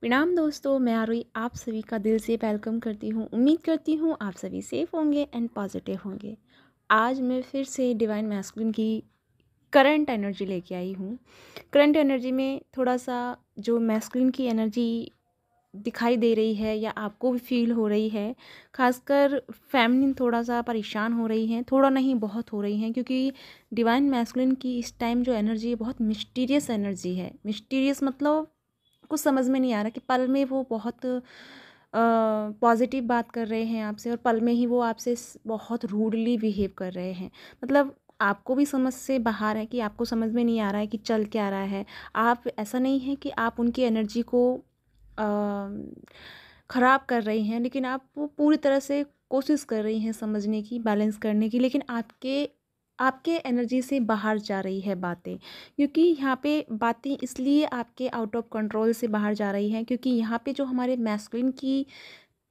प्रणाम दोस्तों मैं आरोही आप सभी का दिल से वेलकम करती हूँ उम्मीद करती हूँ आप सभी सेफ़ होंगे एंड पॉजिटिव होंगे आज मैं फिर से डिवाइन मैस्कुलिन की करंट एनर्जी लेके आई हूँ करंट एनर्जी में थोड़ा सा जो मैस्कुलिन की एनर्जी दिखाई दे रही है या आपको भी फील हो रही है खासकर फैमिली थोड़ा सा परेशान हो रही हैं थोड़ा नहीं बहुत हो रही हैं क्योंकि डिवाइन मैस्कुलिन की इस टाइम जो एनर्जी है बहुत मिस्टीरियस एनर्जी है मिस्टीरियस मतलब कुछ समझ में नहीं आ रहा कि पल में वो बहुत पॉजिटिव बात कर रहे हैं आपसे और पल में ही वो आपसे बहुत रूडली बिहेव कर रहे हैं मतलब आपको भी समझ से बाहर है कि आपको समझ में नहीं आ रहा है कि चल क्या रहा है आप ऐसा नहीं है कि आप उनकी एनर्जी को ख़राब कर रही हैं लेकिन आप वो पूरी तरह से कोशिश कर रही हैं समझने की बैलेंस करने की लेकिन आपके आपके एनर्जी से बाहर जा रही है बातें क्योंकि यहाँ पे बातें इसलिए आपके आउट ऑफ कंट्रोल से बाहर जा रही हैं क्योंकि यहाँ पे जो हमारे मैस्कुलिन की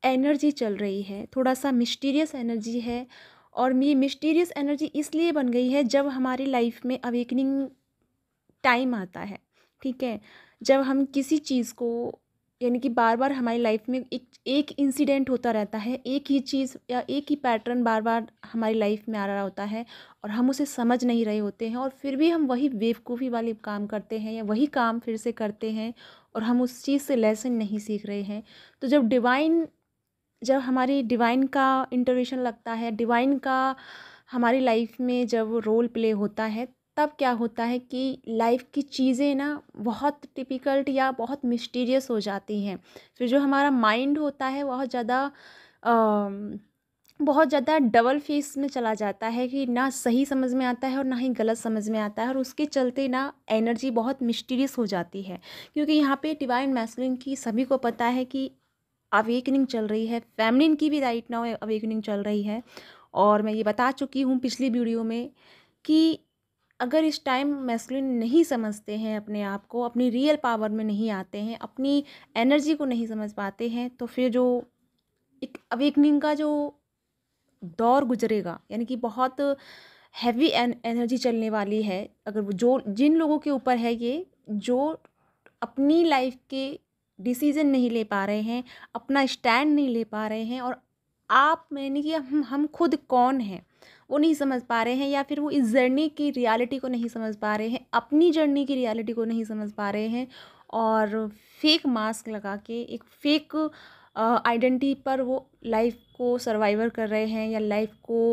एनर्जी चल रही है थोड़ा सा मिस्टीरियस एनर्जी है और ये मिस्टीरियस एनर्जी इसलिए बन गई है जब हमारी लाइफ में अवेकनिंग टाइम आता है ठीक है जब हम किसी चीज़ को यानी कि बार बार हमारी लाइफ में एक एक इंसिडेंट होता रहता है एक ही चीज़ या एक ही पैटर्न बार बार हमारी लाइफ में आ रहा होता है और हम उसे समझ नहीं रहे होते हैं और फिर भी हम वही बेवकूफ़ी वाले काम करते हैं या वही काम फिर से करते हैं और हम उस चीज़ से लेसन नहीं सीख रहे हैं तो जब डिवाइन जब हमारी डिवाइन का इंटरवेशन लगता है डिवाइन का हमारी लाइफ में जब रोल प्ले होता है तब क्या होता है कि लाइफ की चीज़ें ना बहुत टिपिकल्ट या बहुत मिस्टीरियस हो जाती हैं फिर जो हमारा माइंड होता है बहुत ज़्यादा बहुत ज़्यादा डबल फेस में चला जाता है कि ना सही समझ में आता है और ना ही गलत समझ में आता है और उसके चलते ना एनर्जी बहुत मिस्टीरियस हो जाती है क्योंकि यहाँ पे डिवाइन मैस्लिन की सभी को पता है कि अवेकनिंग चल रही है फैमिलिन की भी राइट नाउ अवेकनिंग चल रही है और मैं ये बता चुकी हूँ पिछली वीडियो में कि अगर इस टाइम मैस्कुलिन नहीं समझते हैं अपने आप को अपनी रियल पावर में नहीं आते हैं अपनी एनर्जी को नहीं समझ पाते हैं तो फिर जो एक अवेकनिंग का जो दौर गुजरेगा यानी कि बहुत हैवी एनर्जी चलने वाली है अगर वो जो जिन लोगों के ऊपर है ये जो अपनी लाइफ के डिसीज़न नहीं ले पा रहे हैं अपना स्टैंड नहीं ले पा रहे हैं और आप मैंने कि हम हम खुद कौन हैं वो नहीं समझ पा रहे हैं या फिर वो इस जर्नी की रियलिटी को नहीं समझ पा रहे हैं अपनी जर्नी की रियलिटी को नहीं समझ पा रहे हैं और फेक मास्क लगा के एक फेक आइडेंटिटी पर वो लाइफ को सर्वाइवर कर रहे हैं या लाइफ को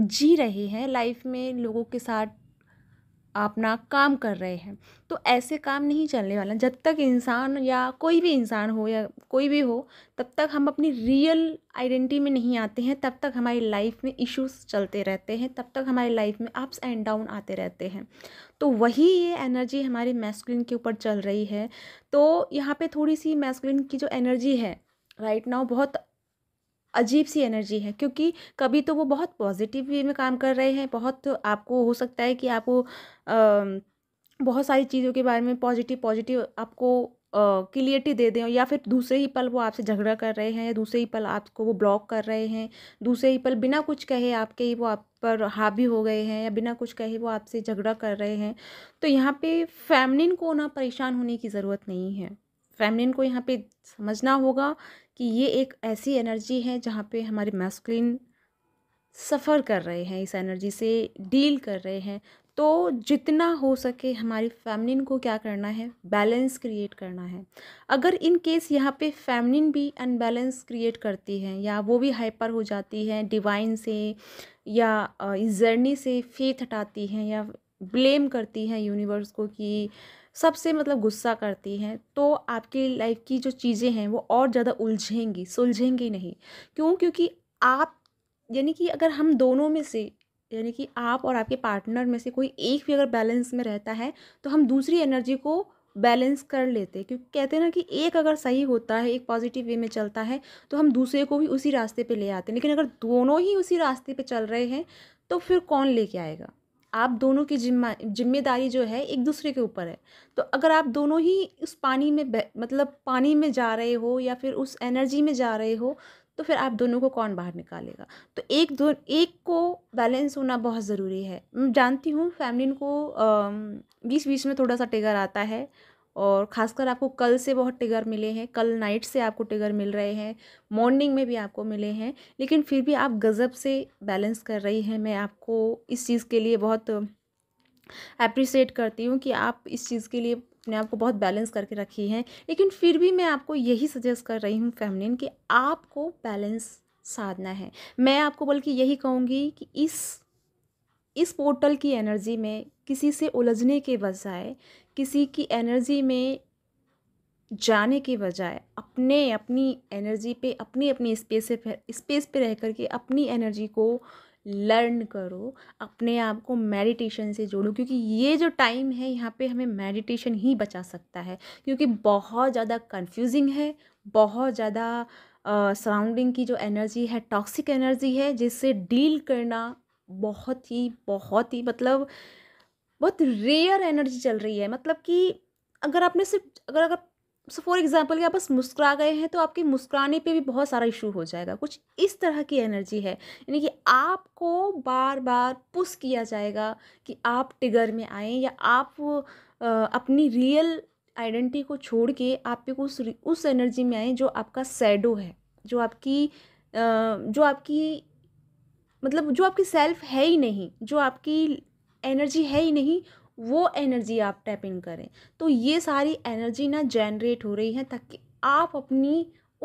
जी रहे हैं लाइफ में लोगों के साथ अपना काम कर रहे हैं तो ऐसे काम नहीं चलने वाला जब तक इंसान या कोई भी इंसान हो या कोई भी हो तब तक हम अपनी रियल आइडेंटिटी में नहीं आते हैं तब तक हमारी लाइफ में इश्यूज चलते रहते हैं तब तक हमारी लाइफ में अप्स एंड डाउन आते रहते हैं तो वही ये एनर्जी हमारी मैस्कुलिन के ऊपर चल रही है तो यहाँ पे थोड़ी सी मैस्कुलिन की जो एनर्जी है राइट right नाउ बहुत अजीब सी एनर्जी है क्योंकि कभी तो वो बहुत पॉजिटिव वे में काम कर रहे हैं बहुत आपको हो सकता है कि आपको बहुत सारी चीज़ों के बारे में पॉजिटिव पॉजिटिव आपको क्लियरिटी दे दें या फिर दूसरे ही पल वो आपसे झगड़ा कर रहे हैं या दूसरे ही पल आपको वो ब्लॉक कर रहे हैं दूसरे ही पल बिना कुछ कहे आपके ही वो आप पर हावी हो गए हैं या बिना कुछ कहे वो आपसे झगड़ा कर रहे हैं तो यहाँ पे फैमिलिन को ना परेशान होने की ज़रूरत नहीं है फैमिलिन को यहाँ पे समझना होगा कि ये एक ऐसी एनर्जी है जहाँ पे हमारे मैस्कुलिन सफ़र कर रहे हैं इस एनर्जी से डील कर रहे हैं तो जितना हो सके हमारी फैमिलिन को क्या करना है बैलेंस क्रिएट करना है अगर इन केस यहाँ पे फैमिलिन भी अनबैलेंस क्रिएट करती है या वो भी हाइपर हो जाती है डिवाइन से या इस जर्नी से फेथ हटाती हैं या ब्लेम करती हैं यूनिवर्स को कि सबसे मतलब गुस्सा करती हैं तो आपकी लाइफ की जो चीज़ें हैं वो और ज़्यादा उलझेंगी सुलझेंगी नहीं क्यों क्योंकि आप यानी कि अगर हम दोनों में से यानी कि आप और आपके पार्टनर में से कोई एक भी अगर बैलेंस में रहता है तो हम दूसरी एनर्जी को बैलेंस कर लेते क्योंकि कहते हैं ना कि एक अगर सही होता है एक पॉजिटिव वे में चलता है तो हम दूसरे को भी उसी रास्ते पे ले आते हैं लेकिन अगर दोनों ही उसी रास्ते पे चल रहे हैं तो फिर कौन लेके आएगा आप दोनों की जिम्मा जिम्मेदारी जो है एक दूसरे के ऊपर है तो अगर आप दोनों ही उस पानी में मतलब पानी में जा रहे हो या फिर उस एनर्जी में जा रहे हो तो फिर आप दोनों को कौन बाहर निकालेगा तो एक दो एक को बैलेंस होना बहुत ज़रूरी है मैं जानती हूँ फैमिली को बीच बीच में थोड़ा सा टेगर आता है और ख़ासकर आपको कल से बहुत टिगर मिले हैं कल नाइट से आपको टिगर मिल रहे हैं मॉर्निंग में भी आपको मिले हैं लेकिन फिर भी आप गज़ब से बैलेंस कर रही हैं मैं आपको इस चीज़ के लिए बहुत अप्रिसिएट करती हूँ कि आप इस चीज़ के लिए अपने आप को बहुत बैलेंस करके रखी हैं लेकिन फिर भी मैं आपको यही सजेस्ट कर रही हूँ फैमिलिन कि आपको बैलेंस साधना है मैं आपको बल्कि यही कहूँगी कि इस इस पोर्टल की एनर्जी में किसी से उलझने के बजाय किसी की एनर्जी में जाने के बजाय अपने अपनी एनर्जी पे अपनी अपनी स्पेस पे स्पेस पे रह कर के अपनी एनर्जी को लर्न करो अपने आप को मेडिटेशन से जोड़ो क्योंकि ये जो टाइम है यहाँ पे हमें मेडिटेशन ही बचा सकता है क्योंकि बहुत ज़्यादा कंफ्यूजिंग है बहुत ज़्यादा सराउंडिंग की जो एनर्जी है टॉक्सिक एनर्जी है जिससे डील करना बहुत ही बहुत ही मतलब बहुत रेयर एनर्जी चल रही है मतलब कि अगर आपने सिर्फ अगर अगर फॉर एग्ज़ाम्पल कि आप बस मुस्कुरा गए हैं तो आपके मुस्कुराने पे भी बहुत सारा इशू हो जाएगा कुछ इस तरह की एनर्जी है यानी कि आपको बार बार पुश किया जाएगा कि आप टिगर में आए या आप आ, अपनी रियल आइडेंटिटी को छोड़ के आप एक उस उस एनर्जी में आए जो आपका सैडो है जो आपकी आ, जो आपकी मतलब जो आपकी सेल्फ है ही नहीं जो आपकी एनर्जी है ही नहीं वो एनर्जी आप टैपिंग करें तो ये सारी एनर्जी ना जनरेट हो रही है ताकि आप अपनी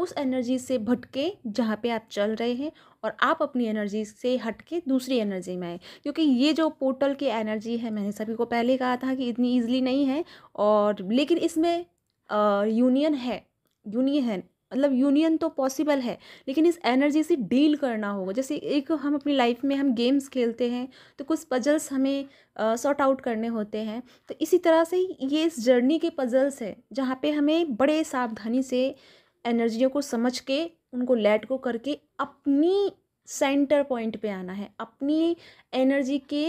उस एनर्जी से भटके जहाँ पे आप चल रहे हैं और आप अपनी एनर्जी से हट के दूसरी एनर्जी में आए क्योंकि ये जो पोर्टल की एनर्जी है मैंने सभी को पहले कहा था कि इतनी ईजिली नहीं है और लेकिन इसमें यूनियन है यूनियन मतलब यूनियन तो पॉसिबल है लेकिन इस एनर्जी से डील करना होगा जैसे एक हम अपनी लाइफ में हम गेम्स खेलते हैं तो कुछ पजल्स हमें सॉर्ट आउट करने होते हैं तो इसी तरह से ये इस जर्नी के पजल्स है जहाँ पे हमें बड़े सावधानी से एनर्जियों को समझ के उनको लेट को करके अपनी सेंटर पॉइंट पे आना है अपनी एनर्जी के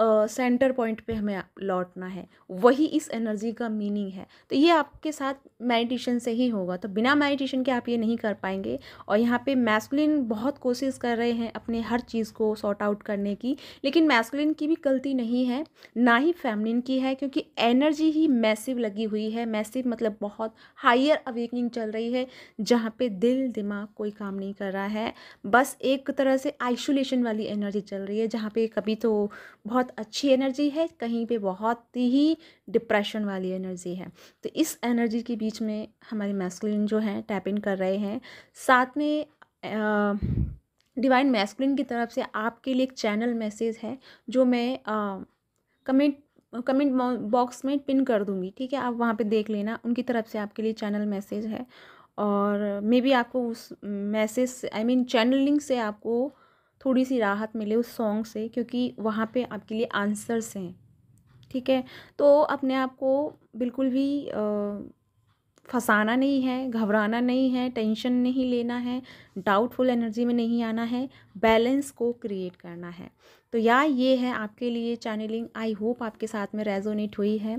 सेंटर पॉइंट पे हमें लौटना है वही इस एनर्जी का मीनिंग है तो ये आपके साथ मेडिटेशन से ही होगा तो बिना मेडिटेशन के आप ये नहीं कर पाएंगे और यहाँ पे मैस्कुलिन बहुत कोशिश कर रहे हैं अपने हर चीज़ को सॉर्ट आउट करने की लेकिन मैस्कुलिन की भी गलती नहीं है ना ही फैमिलिन की है क्योंकि एनर्जी ही मैसिव लगी हुई है मैसिव मतलब बहुत हाइयर अवेकनिंग चल रही है जहाँ पर दिल दिमाग कोई काम नहीं कर रहा है बस एक तरह से आइसोलेशन वाली एनर्जी चल रही है जहाँ पर कभी तो बहुत बहुत अच्छी एनर्जी है कहीं पे बहुत ही डिप्रेशन वाली एनर्जी है तो इस एनर्जी के बीच में हमारे मैस्कुलिन जो हैं टैप इन कर रहे हैं साथ में डिवाइन मैस्कुलिन की तरफ से आपके लिए एक चैनल मैसेज है जो मैं कमेंट कमेंट बॉक्स में पिन कर दूंगी ठीक है आप वहाँ पे देख लेना उनकी तरफ से आपके लिए चैनल मैसेज है और मे बी आपको उस मैसेज आई मीन चैनलिंग से आपको थोड़ी सी राहत मिले उस सॉन्ग से क्योंकि वहाँ पे आपके लिए आंसर्स हैं ठीक है तो अपने आप को बिल्कुल भी फंसाना नहीं है घबराना नहीं है टेंशन नहीं लेना है डाउटफुल एनर्जी में नहीं आना है बैलेंस को क्रिएट करना है तो या ये है आपके लिए चैनलिंग आई होप आपके साथ में रेजोनेट हुई है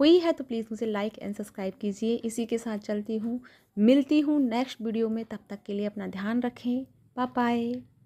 हुई है तो प्लीज़ मुझे लाइक एंड सब्सक्राइब कीजिए इसी के साथ चलती हूँ मिलती हूँ नेक्स्ट वीडियो में तब तक के लिए अपना ध्यान रखें बाय बाय